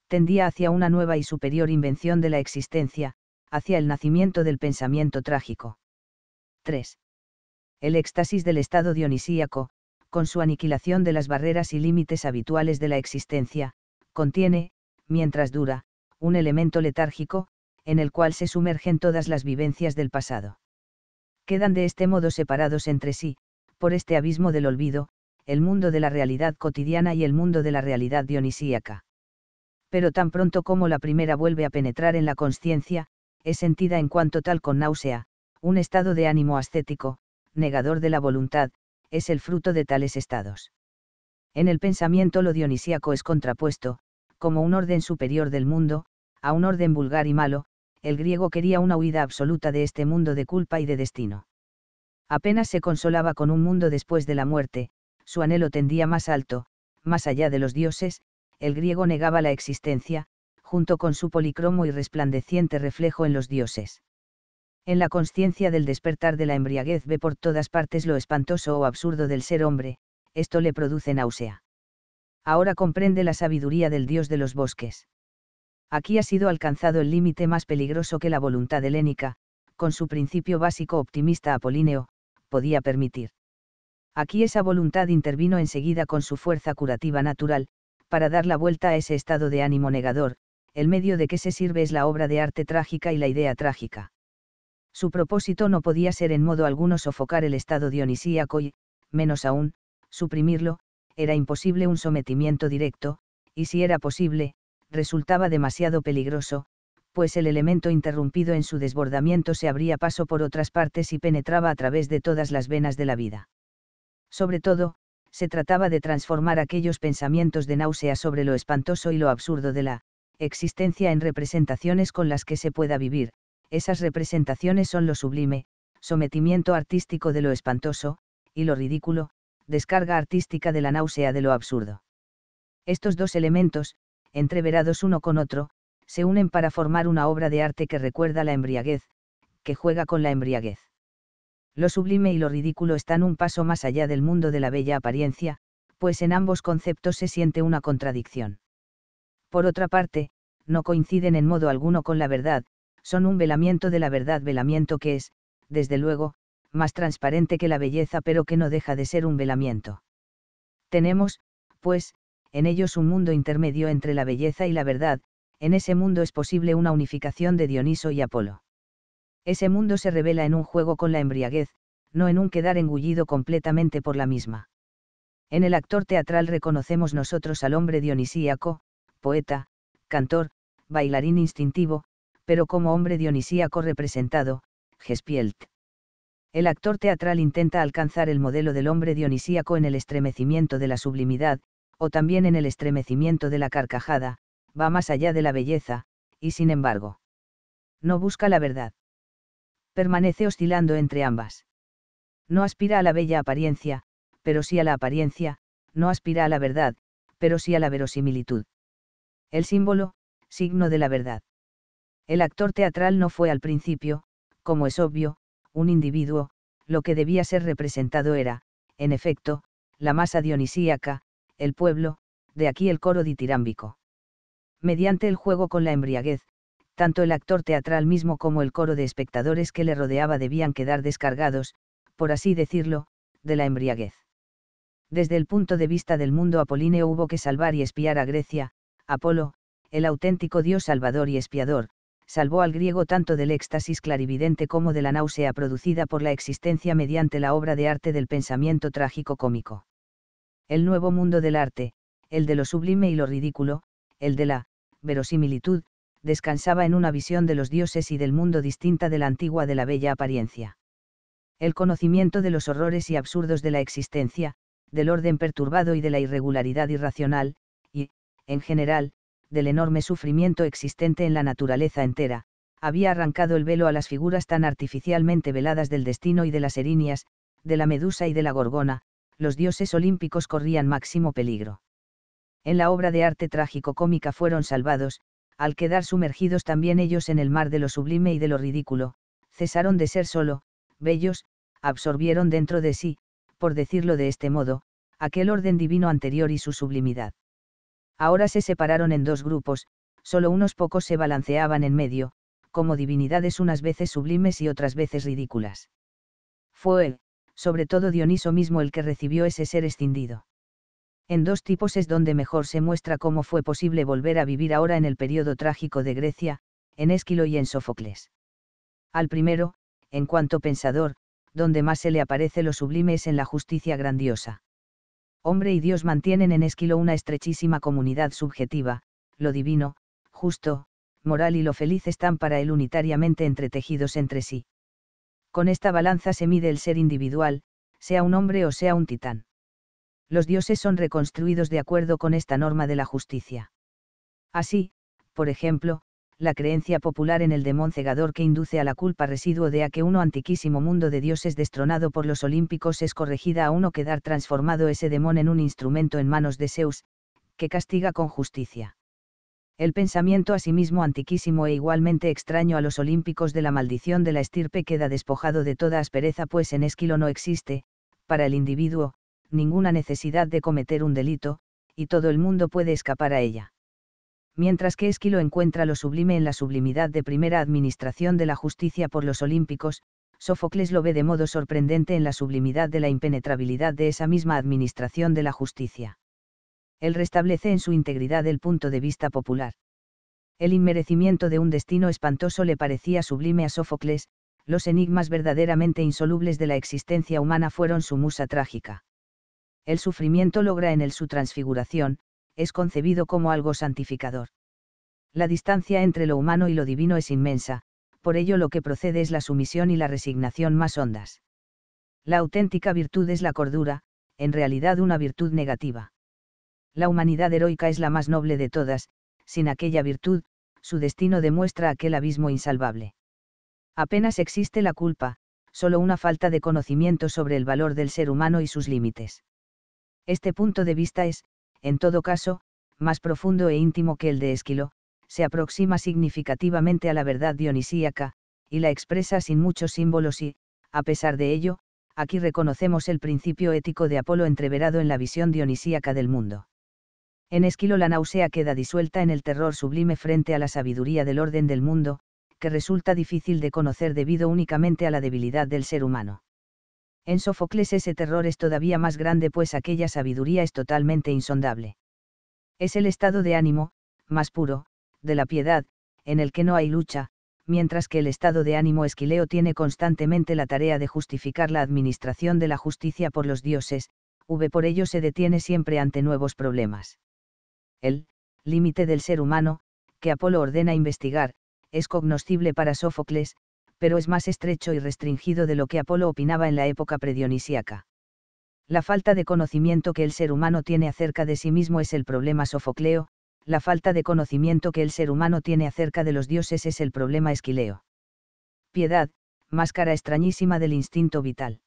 Tendía hacia una nueva y superior invención de la existencia, hacia el nacimiento del pensamiento trágico. 3. El éxtasis del estado dionisíaco, con su aniquilación de las barreras y límites habituales de la existencia, contiene, mientras dura, un elemento letárgico, en el cual se sumergen todas las vivencias del pasado. Quedan de este modo separados entre sí, por este abismo del olvido, el mundo de la realidad cotidiana y el mundo de la realidad dionisíaca. Pero tan pronto como la primera vuelve a penetrar en la conciencia, es sentida en cuanto tal con náusea, un estado de ánimo ascético, negador de la voluntad, es el fruto de tales estados. En el pensamiento lo dionisíaco es contrapuesto, como un orden superior del mundo, a un orden vulgar y malo, el griego quería una huida absoluta de este mundo de culpa y de destino. Apenas se consolaba con un mundo después de la muerte, su anhelo tendía más alto, más allá de los dioses, el griego negaba la existencia, junto con su policromo y resplandeciente reflejo en los dioses. En la conciencia del despertar de la embriaguez ve por todas partes lo espantoso o absurdo del ser hombre, esto le produce náusea. Ahora comprende la sabiduría del dios de los bosques. Aquí ha sido alcanzado el límite más peligroso que la voluntad helénica, con su principio básico optimista apolíneo, podía permitir. Aquí esa voluntad intervino enseguida con su fuerza curativa natural, para dar la vuelta a ese estado de ánimo negador, el medio de que se sirve es la obra de arte trágica y la idea trágica. Su propósito no podía ser en modo alguno sofocar el estado dionisíaco y, menos aún, suprimirlo, era imposible un sometimiento directo, y si era posible, resultaba demasiado peligroso, pues el elemento interrumpido en su desbordamiento se abría paso por otras partes y penetraba a través de todas las venas de la vida. Sobre todo, se trataba de transformar aquellos pensamientos de náusea sobre lo espantoso y lo absurdo de la existencia en representaciones con las que se pueda vivir, esas representaciones son lo sublime, sometimiento artístico de lo espantoso, y lo ridículo, descarga artística de la náusea de lo absurdo. Estos dos elementos, entreverados uno con otro, se unen para formar una obra de arte que recuerda la embriaguez, que juega con la embriaguez. Lo sublime y lo ridículo están un paso más allá del mundo de la bella apariencia, pues en ambos conceptos se siente una contradicción. Por otra parte, no coinciden en modo alguno con la verdad, son un velamiento de la verdad, velamiento que es, desde luego, más transparente que la belleza pero que no deja de ser un velamiento. Tenemos, pues, en ellos un mundo intermedio entre la belleza y la verdad, en ese mundo es posible una unificación de Dioniso y Apolo. Ese mundo se revela en un juego con la embriaguez, no en un quedar engullido completamente por la misma. En el actor teatral reconocemos nosotros al hombre dionisíaco, poeta, cantor, bailarín instintivo, pero como hombre dionisíaco representado, Gespielt. El actor teatral intenta alcanzar el modelo del hombre dionisíaco en el estremecimiento de la sublimidad, o también en el estremecimiento de la carcajada, va más allá de la belleza, y sin embargo. No busca la verdad. Permanece oscilando entre ambas. No aspira a la bella apariencia, pero sí a la apariencia, no aspira a la verdad, pero sí a la verosimilitud. El símbolo, signo de la verdad. El actor teatral no fue al principio, como es obvio, un individuo, lo que debía ser representado era, en efecto, la masa dionisíaca, el pueblo, de aquí el coro ditirámbico. Mediante el juego con la embriaguez, tanto el actor teatral mismo como el coro de espectadores que le rodeaba debían quedar descargados, por así decirlo, de la embriaguez. Desde el punto de vista del mundo apolíneo hubo que salvar y espiar a Grecia, Apolo, el auténtico Dios salvador y espiador, salvó al griego tanto del éxtasis clarividente como de la náusea producida por la existencia mediante la obra de arte del pensamiento trágico-cómico. El nuevo mundo del arte, el de lo sublime y lo ridículo, el de la verosimilitud, descansaba en una visión de los dioses y del mundo distinta de la antigua de la bella apariencia. El conocimiento de los horrores y absurdos de la existencia, del orden perturbado y de la irregularidad irracional, en general, del enorme sufrimiento existente en la naturaleza entera, había arrancado el velo a las figuras tan artificialmente veladas del destino y de las erinias, de la medusa y de la gorgona, los dioses olímpicos corrían máximo peligro. En la obra de arte trágico-cómica fueron salvados, al quedar sumergidos también ellos en el mar de lo sublime y de lo ridículo, cesaron de ser solo, bellos, absorbieron dentro de sí, por decirlo de este modo, aquel orden divino anterior y su sublimidad. Ahora se separaron en dos grupos, solo unos pocos se balanceaban en medio, como divinidades unas veces sublimes y otras veces ridículas. Fue él, sobre todo Dioniso mismo el que recibió ese ser escindido. En dos tipos es donde mejor se muestra cómo fue posible volver a vivir ahora en el periodo trágico de Grecia, en Esquilo y en Sófocles. Al primero, en cuanto pensador, donde más se le aparece lo sublime es en la justicia grandiosa hombre y Dios mantienen en Esquilo una estrechísima comunidad subjetiva, lo divino, justo, moral y lo feliz están para él unitariamente entretejidos entre sí. Con esta balanza se mide el ser individual, sea un hombre o sea un titán. Los dioses son reconstruidos de acuerdo con esta norma de la justicia. Así, por ejemplo, la creencia popular en el demon cegador que induce a la culpa residuo de a que uno antiquísimo mundo de dioses destronado por los olímpicos es corregida a uno quedar transformado ese demon en un instrumento en manos de Zeus, que castiga con justicia. El pensamiento asimismo antiquísimo e igualmente extraño a los olímpicos de la maldición de la estirpe queda despojado de toda aspereza pues en Esquilo no existe, para el individuo, ninguna necesidad de cometer un delito, y todo el mundo puede escapar a ella mientras que Esquilo encuentra lo sublime en la sublimidad de primera administración de la justicia por los olímpicos, Sófocles lo ve de modo sorprendente en la sublimidad de la impenetrabilidad de esa misma administración de la justicia. Él restablece en su integridad el punto de vista popular. El inmerecimiento de un destino espantoso le parecía sublime a Sófocles, los enigmas verdaderamente insolubles de la existencia humana fueron su musa trágica. El sufrimiento logra en él su transfiguración, es concebido como algo santificador. La distancia entre lo humano y lo divino es inmensa, por ello lo que procede es la sumisión y la resignación más hondas. La auténtica virtud es la cordura, en realidad una virtud negativa. La humanidad heroica es la más noble de todas, sin aquella virtud, su destino demuestra aquel abismo insalvable. Apenas existe la culpa, solo una falta de conocimiento sobre el valor del ser humano y sus límites. Este punto de vista es, en todo caso, más profundo e íntimo que el de Esquilo, se aproxima significativamente a la verdad dionisíaca, y la expresa sin muchos símbolos y, a pesar de ello, aquí reconocemos el principio ético de Apolo entreverado en la visión dionisíaca del mundo. En Esquilo la náusea queda disuelta en el terror sublime frente a la sabiduría del orden del mundo, que resulta difícil de conocer debido únicamente a la debilidad del ser humano. En Sófocles ese terror es todavía más grande pues aquella sabiduría es totalmente insondable. Es el estado de ánimo, más puro, de la piedad, en el que no hay lucha, mientras que el estado de ánimo esquileo tiene constantemente la tarea de justificar la administración de la justicia por los dioses, v por ello se detiene siempre ante nuevos problemas. El límite del ser humano, que Apolo ordena investigar, es cognoscible para Sófocles, pero es más estrecho y restringido de lo que Apolo opinaba en la época predionisíaca. La falta de conocimiento que el ser humano tiene acerca de sí mismo es el problema sofocleo, la falta de conocimiento que el ser humano tiene acerca de los dioses es el problema esquileo. Piedad, máscara extrañísima del instinto vital.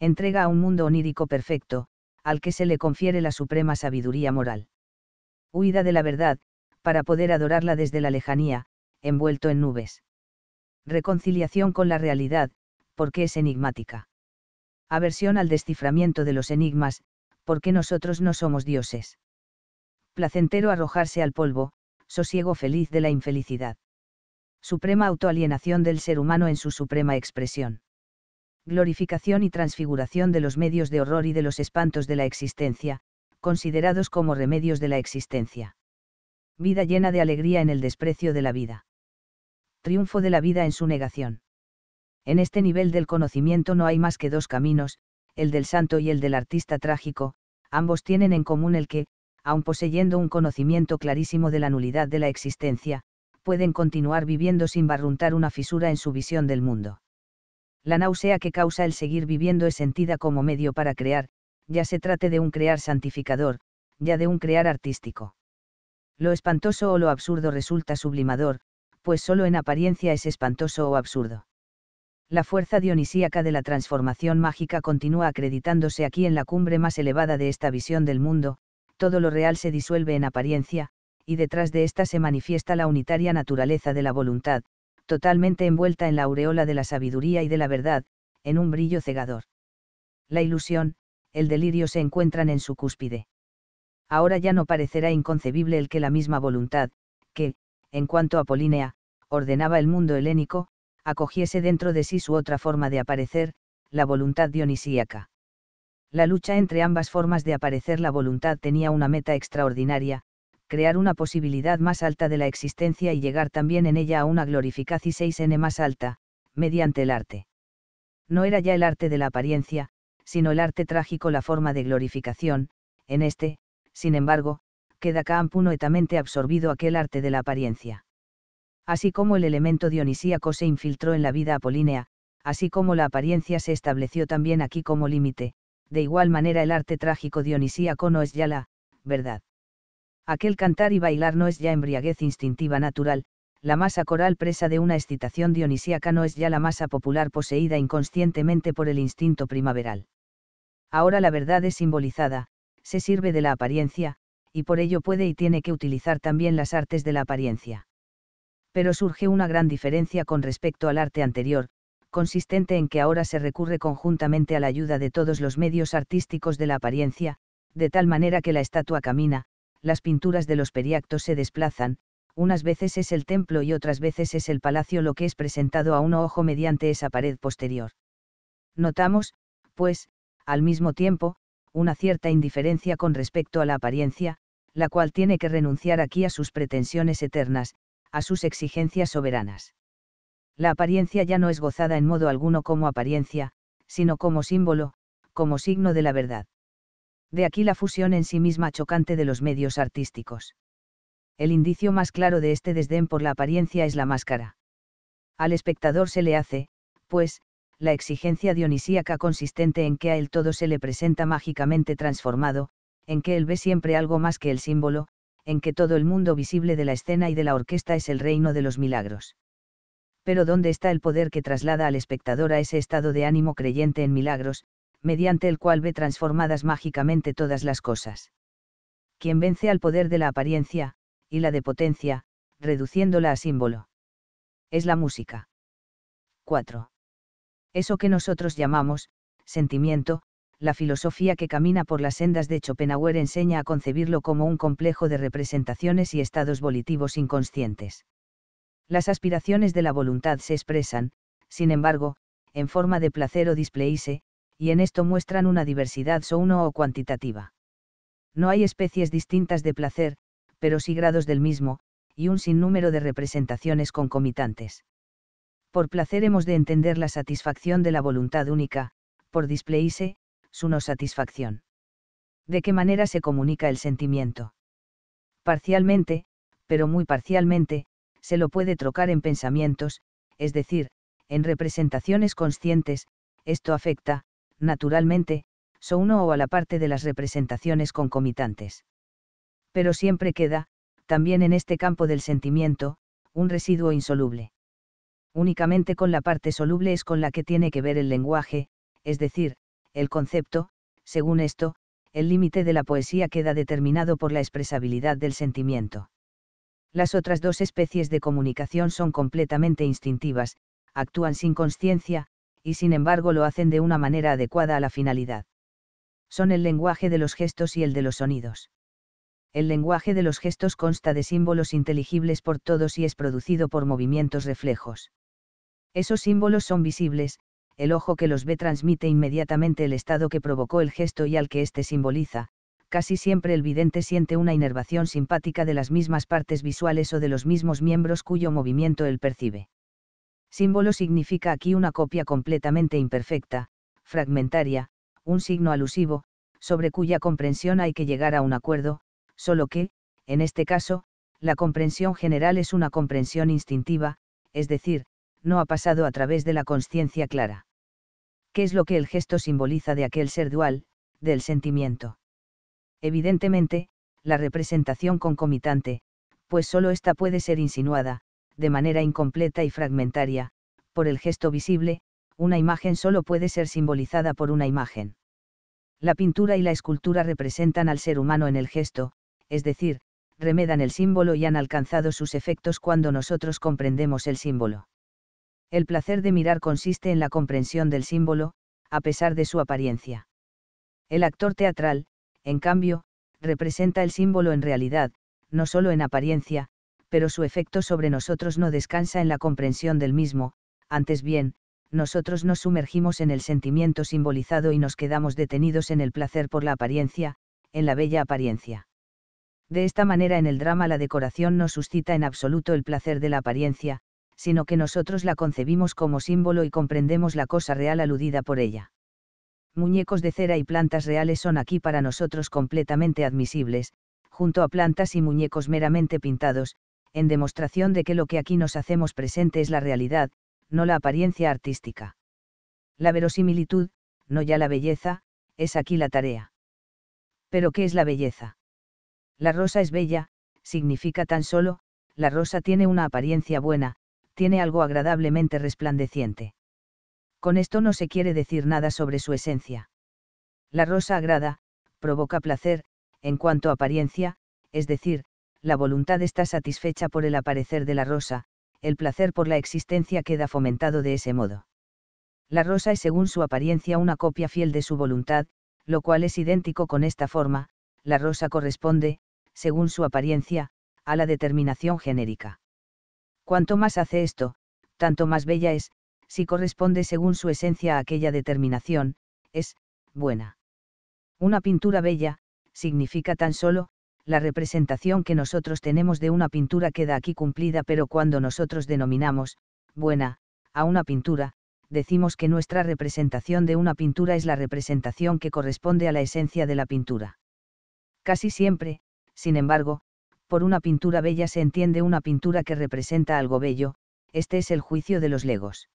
Entrega a un mundo onírico perfecto, al que se le confiere la suprema sabiduría moral. Huida de la verdad, para poder adorarla desde la lejanía, envuelto en nubes reconciliación con la realidad, porque es enigmática. Aversión al desciframiento de los enigmas, porque nosotros no somos dioses. Placentero arrojarse al polvo, sosiego feliz de la infelicidad. Suprema autoalienación del ser humano en su suprema expresión. Glorificación y transfiguración de los medios de horror y de los espantos de la existencia, considerados como remedios de la existencia. Vida llena de alegría en el desprecio de la vida triunfo de la vida en su negación. En este nivel del conocimiento no hay más que dos caminos, el del santo y el del artista trágico, ambos tienen en común el que, aun poseyendo un conocimiento clarísimo de la nulidad de la existencia, pueden continuar viviendo sin barruntar una fisura en su visión del mundo. La náusea que causa el seguir viviendo es sentida como medio para crear, ya se trate de un crear santificador, ya de un crear artístico. Lo espantoso o lo absurdo resulta sublimador, pues solo en apariencia es espantoso o absurdo. La fuerza dionisíaca de la transformación mágica continúa acreditándose aquí en la cumbre más elevada de esta visión del mundo, todo lo real se disuelve en apariencia, y detrás de ésta se manifiesta la unitaria naturaleza de la voluntad, totalmente envuelta en la aureola de la sabiduría y de la verdad, en un brillo cegador. La ilusión, el delirio se encuentran en su cúspide. Ahora ya no parecerá inconcebible el que la misma voluntad, que, en cuanto a Polinea, ordenaba el mundo helénico, acogiese dentro de sí su otra forma de aparecer, la voluntad dionisíaca. La lucha entre ambas formas de aparecer la voluntad tenía una meta extraordinaria, crear una posibilidad más alta de la existencia y llegar también en ella a una glorificación n más alta, mediante el arte. No era ya el arte de la apariencia, sino el arte trágico la forma de glorificación, en este, sin embargo, queda netamente absorbido aquel arte de la apariencia. Así como el elemento dionisíaco se infiltró en la vida apolínea, así como la apariencia se estableció también aquí como límite, de igual manera el arte trágico dionisíaco no es ya la verdad. Aquel cantar y bailar no es ya embriaguez instintiva natural, la masa coral presa de una excitación dionisíaca no es ya la masa popular poseída inconscientemente por el instinto primaveral. Ahora la verdad es simbolizada, se sirve de la apariencia, y por ello puede y tiene que utilizar también las artes de la apariencia. Pero surge una gran diferencia con respecto al arte anterior, consistente en que ahora se recurre conjuntamente a la ayuda de todos los medios artísticos de la apariencia, de tal manera que la estatua camina, las pinturas de los periactos se desplazan, unas veces es el templo y otras veces es el palacio lo que es presentado a un ojo mediante esa pared posterior. Notamos, pues, al mismo tiempo, una cierta indiferencia con respecto a la apariencia, la cual tiene que renunciar aquí a sus pretensiones eternas, a sus exigencias soberanas. La apariencia ya no es gozada en modo alguno como apariencia, sino como símbolo, como signo de la verdad. De aquí la fusión en sí misma chocante de los medios artísticos. El indicio más claro de este desdén por la apariencia es la máscara. Al espectador se le hace, pues, la exigencia dionisíaca consistente en que a él todo se le presenta mágicamente transformado, en que él ve siempre algo más que el símbolo, en que todo el mundo visible de la escena y de la orquesta es el reino de los milagros. Pero ¿dónde está el poder que traslada al espectador a ese estado de ánimo creyente en milagros, mediante el cual ve transformadas mágicamente todas las cosas? Quien vence al poder de la apariencia, y la de potencia, reduciéndola a símbolo. Es la música. 4. Eso que nosotros llamamos, sentimiento, la filosofía que camina por las sendas de Schopenhauer enseña a concebirlo como un complejo de representaciones y estados volitivos inconscientes. Las aspiraciones de la voluntad se expresan, sin embargo, en forma de placer o displeise, y en esto muestran una diversidad so uno o cuantitativa. No hay especies distintas de placer, pero sí grados del mismo, y un sinnúmero de representaciones concomitantes. Por placer hemos de entender la satisfacción de la voluntad única, por displeise, uno satisfacción. ¿De qué manera se comunica el sentimiento? Parcialmente, pero muy parcialmente, se lo puede trocar en pensamientos, es decir, en representaciones conscientes, esto afecta, naturalmente, so uno o a la parte de las representaciones concomitantes. Pero siempre queda, también en este campo del sentimiento, un residuo insoluble. Únicamente con la parte soluble es con la que tiene que ver el lenguaje, es decir, el concepto, según esto, el límite de la poesía queda determinado por la expresabilidad del sentimiento. Las otras dos especies de comunicación son completamente instintivas, actúan sin conciencia, y sin embargo lo hacen de una manera adecuada a la finalidad. Son el lenguaje de los gestos y el de los sonidos. El lenguaje de los gestos consta de símbolos inteligibles por todos y es producido por movimientos reflejos. Esos símbolos son visibles, el ojo que los ve transmite inmediatamente el estado que provocó el gesto y al que éste simboliza, casi siempre el vidente siente una inervación simpática de las mismas partes visuales o de los mismos miembros cuyo movimiento él percibe. Símbolo significa aquí una copia completamente imperfecta, fragmentaria, un signo alusivo, sobre cuya comprensión hay que llegar a un acuerdo, solo que, en este caso, la comprensión general es una comprensión instintiva, es decir, no ha pasado a través de la conciencia clara. ¿Qué es lo que el gesto simboliza de aquel ser dual, del sentimiento? Evidentemente, la representación concomitante, pues sólo ésta puede ser insinuada, de manera incompleta y fragmentaria, por el gesto visible, una imagen solo puede ser simbolizada por una imagen. La pintura y la escultura representan al ser humano en el gesto, es decir, remedan el símbolo y han alcanzado sus efectos cuando nosotros comprendemos el símbolo. El placer de mirar consiste en la comprensión del símbolo, a pesar de su apariencia. El actor teatral, en cambio, representa el símbolo en realidad, no solo en apariencia, pero su efecto sobre nosotros no descansa en la comprensión del mismo, antes bien, nosotros nos sumergimos en el sentimiento simbolizado y nos quedamos detenidos en el placer por la apariencia, en la bella apariencia. De esta manera en el drama la decoración no suscita en absoluto el placer de la apariencia, sino que nosotros la concebimos como símbolo y comprendemos la cosa real aludida por ella. Muñecos de cera y plantas reales son aquí para nosotros completamente admisibles, junto a plantas y muñecos meramente pintados, en demostración de que lo que aquí nos hacemos presente es la realidad, no la apariencia artística. La verosimilitud, no ya la belleza, es aquí la tarea. Pero ¿qué es la belleza? La rosa es bella, significa tan solo, la rosa tiene una apariencia buena, tiene algo agradablemente resplandeciente. Con esto no se quiere decir nada sobre su esencia. La rosa agrada, provoca placer, en cuanto a apariencia, es decir, la voluntad está satisfecha por el aparecer de la rosa, el placer por la existencia queda fomentado de ese modo. La rosa es según su apariencia una copia fiel de su voluntad, lo cual es idéntico con esta forma, la rosa corresponde, según su apariencia, a la determinación genérica. Cuanto más hace esto, tanto más bella es, si corresponde según su esencia a aquella determinación, es, buena. Una pintura bella, significa tan solo, la representación que nosotros tenemos de una pintura queda aquí cumplida, pero cuando nosotros denominamos, buena, a una pintura, decimos que nuestra representación de una pintura es la representación que corresponde a la esencia de la pintura. Casi siempre, sin embargo, por una pintura bella se entiende una pintura que representa algo bello, este es el juicio de los legos.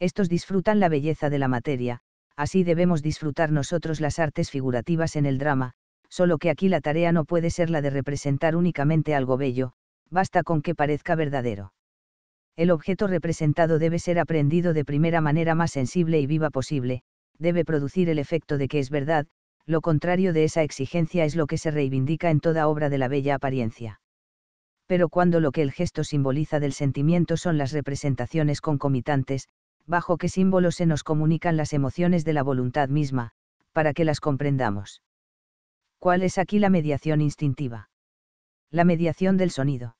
Estos disfrutan la belleza de la materia, así debemos disfrutar nosotros las artes figurativas en el drama, solo que aquí la tarea no puede ser la de representar únicamente algo bello, basta con que parezca verdadero. El objeto representado debe ser aprendido de primera manera más sensible y viva posible, debe producir el efecto de que es verdad, lo contrario de esa exigencia es lo que se reivindica en toda obra de la bella apariencia. Pero cuando lo que el gesto simboliza del sentimiento son las representaciones concomitantes, bajo qué símbolo se nos comunican las emociones de la voluntad misma, para que las comprendamos. ¿Cuál es aquí la mediación instintiva? La mediación del sonido.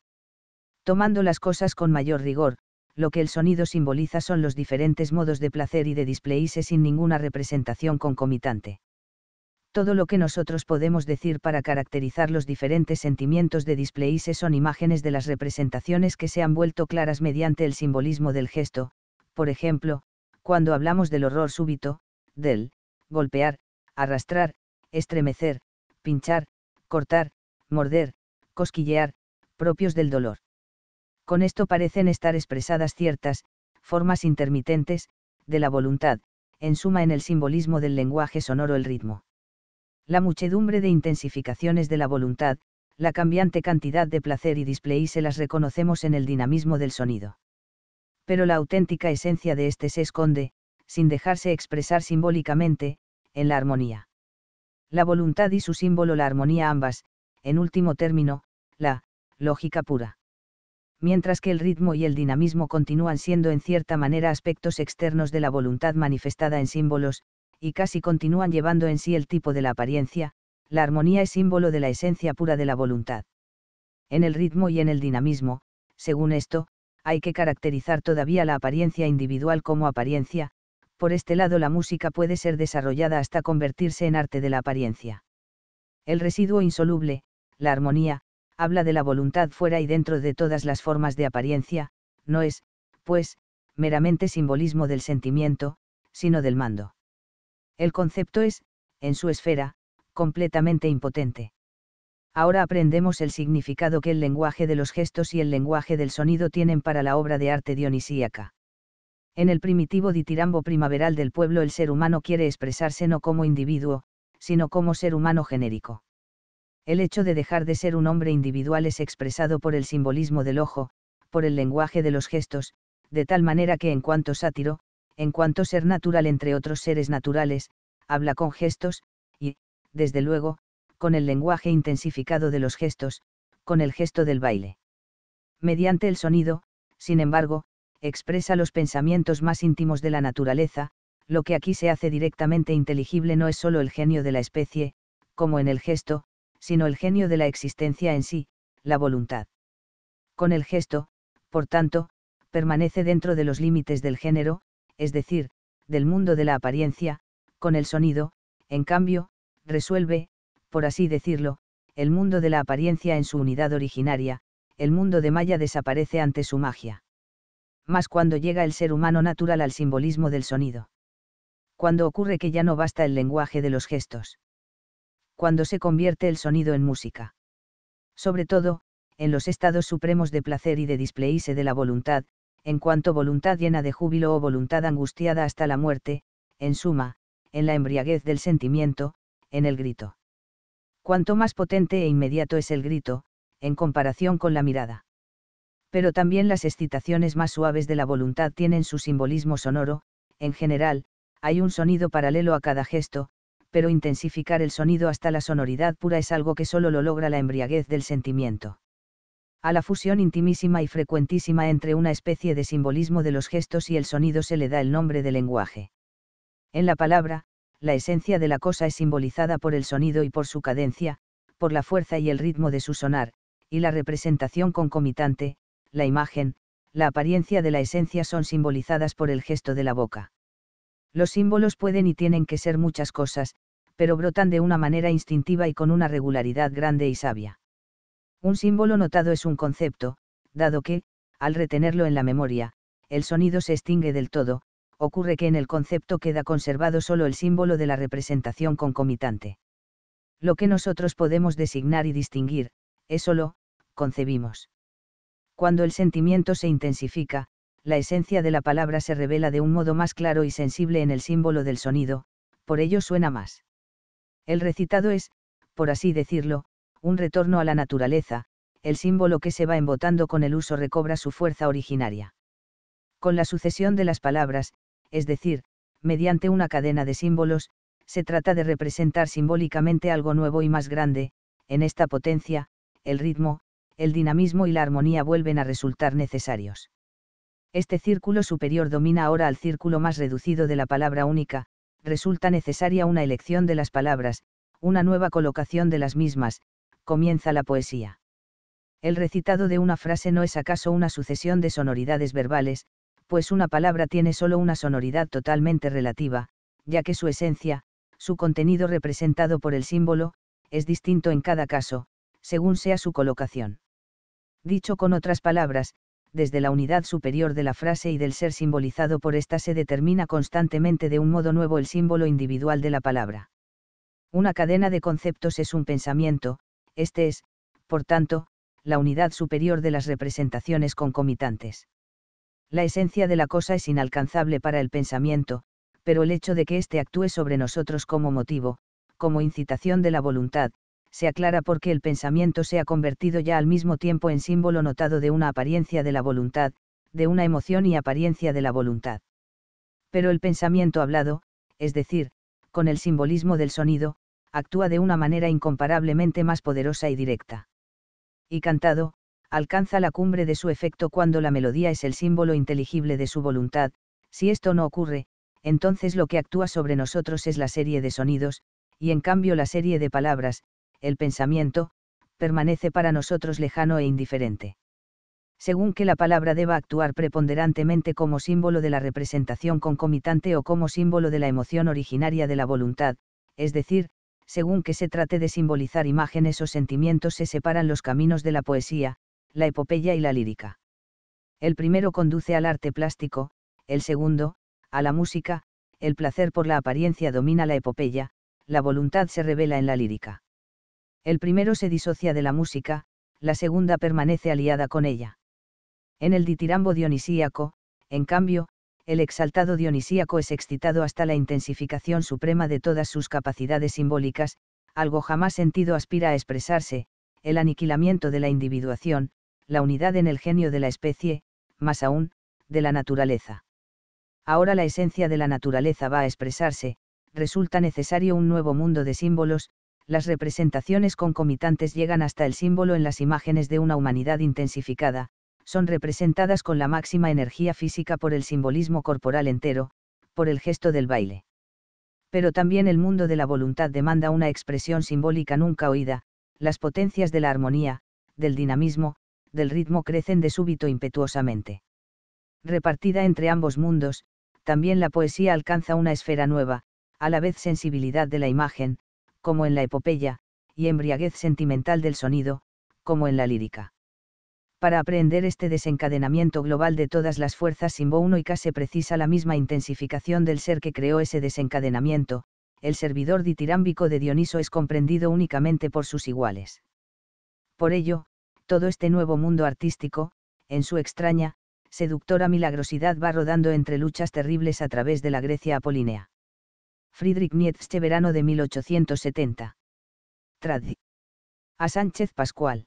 Tomando las cosas con mayor rigor, lo que el sonido simboliza son los diferentes modos de placer y de displeíse sin ninguna representación concomitante todo lo que nosotros podemos decir para caracterizar los diferentes sentimientos de Displeise son imágenes de las representaciones que se han vuelto claras mediante el simbolismo del gesto, por ejemplo, cuando hablamos del horror súbito, del golpear, arrastrar, estremecer, pinchar, cortar, morder, cosquillear, propios del dolor. Con esto parecen estar expresadas ciertas, formas intermitentes, de la voluntad, en suma en el simbolismo del lenguaje sonoro el ritmo la muchedumbre de intensificaciones de la voluntad, la cambiante cantidad de placer y display se las reconocemos en el dinamismo del sonido. Pero la auténtica esencia de este se esconde, sin dejarse expresar simbólicamente, en la armonía. La voluntad y su símbolo la armonía ambas, en último término, la lógica pura. Mientras que el ritmo y el dinamismo continúan siendo en cierta manera aspectos externos de la voluntad manifestada en símbolos, y casi continúan llevando en sí el tipo de la apariencia, la armonía es símbolo de la esencia pura de la voluntad. En el ritmo y en el dinamismo, según esto, hay que caracterizar todavía la apariencia individual como apariencia, por este lado la música puede ser desarrollada hasta convertirse en arte de la apariencia. El residuo insoluble, la armonía, habla de la voluntad fuera y dentro de todas las formas de apariencia, no es, pues, meramente simbolismo del sentimiento, sino del mando el concepto es, en su esfera, completamente impotente. Ahora aprendemos el significado que el lenguaje de los gestos y el lenguaje del sonido tienen para la obra de arte dionisíaca. En el primitivo ditirambo primaveral del pueblo el ser humano quiere expresarse no como individuo, sino como ser humano genérico. El hecho de dejar de ser un hombre individual es expresado por el simbolismo del ojo, por el lenguaje de los gestos, de tal manera que en cuanto sátiro, en cuanto ser natural entre otros seres naturales, habla con gestos, y, desde luego, con el lenguaje intensificado de los gestos, con el gesto del baile. Mediante el sonido, sin embargo, expresa los pensamientos más íntimos de la naturaleza, lo que aquí se hace directamente inteligible no es sólo el genio de la especie, como en el gesto, sino el genio de la existencia en sí, la voluntad. Con el gesto, por tanto, permanece dentro de los límites del género, es decir, del mundo de la apariencia, con el sonido, en cambio, resuelve, por así decirlo, el mundo de la apariencia en su unidad originaria, el mundo de Maya desaparece ante su magia. Más cuando llega el ser humano natural al simbolismo del sonido. Cuando ocurre que ya no basta el lenguaje de los gestos. Cuando se convierte el sonido en música. Sobre todo, en los estados supremos de placer y de displeíse de la voluntad, en cuanto voluntad llena de júbilo o voluntad angustiada hasta la muerte, en suma, en la embriaguez del sentimiento, en el grito. Cuanto más potente e inmediato es el grito, en comparación con la mirada. Pero también las excitaciones más suaves de la voluntad tienen su simbolismo sonoro, en general, hay un sonido paralelo a cada gesto, pero intensificar el sonido hasta la sonoridad pura es algo que solo lo logra la embriaguez del sentimiento. A la fusión intimísima y frecuentísima entre una especie de simbolismo de los gestos y el sonido se le da el nombre de lenguaje. En la palabra, la esencia de la cosa es simbolizada por el sonido y por su cadencia, por la fuerza y el ritmo de su sonar, y la representación concomitante, la imagen, la apariencia de la esencia son simbolizadas por el gesto de la boca. Los símbolos pueden y tienen que ser muchas cosas, pero brotan de una manera instintiva y con una regularidad grande y sabia. Un símbolo notado es un concepto, dado que, al retenerlo en la memoria, el sonido se extingue del todo, ocurre que en el concepto queda conservado solo el símbolo de la representación concomitante. Lo que nosotros podemos designar y distinguir, eso lo, concebimos. Cuando el sentimiento se intensifica, la esencia de la palabra se revela de un modo más claro y sensible en el símbolo del sonido, por ello suena más. El recitado es, por así decirlo, un retorno a la naturaleza, el símbolo que se va embotando con el uso recobra su fuerza originaria. Con la sucesión de las palabras, es decir, mediante una cadena de símbolos, se trata de representar simbólicamente algo nuevo y más grande, en esta potencia, el ritmo, el dinamismo y la armonía vuelven a resultar necesarios. Este círculo superior domina ahora al círculo más reducido de la palabra única, resulta necesaria una elección de las palabras, una nueva colocación de las mismas, comienza la poesía. El recitado de una frase no es acaso una sucesión de sonoridades verbales, pues una palabra tiene solo una sonoridad totalmente relativa, ya que su esencia, su contenido representado por el símbolo, es distinto en cada caso, según sea su colocación. Dicho con otras palabras, desde la unidad superior de la frase y del ser simbolizado por ésta se determina constantemente de un modo nuevo el símbolo individual de la palabra. Una cadena de conceptos es un pensamiento, este es, por tanto, la unidad superior de las representaciones concomitantes. La esencia de la cosa es inalcanzable para el pensamiento, pero el hecho de que éste actúe sobre nosotros como motivo, como incitación de la voluntad, se aclara porque el pensamiento se ha convertido ya al mismo tiempo en símbolo notado de una apariencia de la voluntad, de una emoción y apariencia de la voluntad. Pero el pensamiento hablado, es decir, con el simbolismo del sonido, actúa de una manera incomparablemente más poderosa y directa. Y cantado, alcanza la cumbre de su efecto cuando la melodía es el símbolo inteligible de su voluntad, si esto no ocurre, entonces lo que actúa sobre nosotros es la serie de sonidos, y en cambio la serie de palabras, el pensamiento, permanece para nosotros lejano e indiferente. Según que la palabra deba actuar preponderantemente como símbolo de la representación concomitante o como símbolo de la emoción originaria de la voluntad, es decir, según que se trate de simbolizar imágenes o sentimientos se separan los caminos de la poesía, la epopeya y la lírica. El primero conduce al arte plástico, el segundo, a la música, el placer por la apariencia domina la epopeya, la voluntad se revela en la lírica. El primero se disocia de la música, la segunda permanece aliada con ella. En el ditirambo dionisíaco, en cambio, el exaltado dionisíaco es excitado hasta la intensificación suprema de todas sus capacidades simbólicas, algo jamás sentido aspira a expresarse, el aniquilamiento de la individuación, la unidad en el genio de la especie, más aún, de la naturaleza. Ahora la esencia de la naturaleza va a expresarse, resulta necesario un nuevo mundo de símbolos, las representaciones concomitantes llegan hasta el símbolo en las imágenes de una humanidad intensificada, son representadas con la máxima energía física por el simbolismo corporal entero, por el gesto del baile. Pero también el mundo de la voluntad demanda una expresión simbólica nunca oída, las potencias de la armonía, del dinamismo, del ritmo crecen de súbito impetuosamente. Repartida entre ambos mundos, también la poesía alcanza una esfera nueva, a la vez sensibilidad de la imagen, como en la epopeya, y embriaguez sentimental del sonido, como en la lírica para aprender este desencadenamiento global de todas las fuerzas y se precisa la misma intensificación del ser que creó ese desencadenamiento, el servidor ditirámbico de Dioniso es comprendido únicamente por sus iguales. Por ello, todo este nuevo mundo artístico, en su extraña, seductora milagrosidad va rodando entre luchas terribles a través de la Grecia apolínea. Friedrich Nietzsche verano de 1870. Trad. A Sánchez Pascual.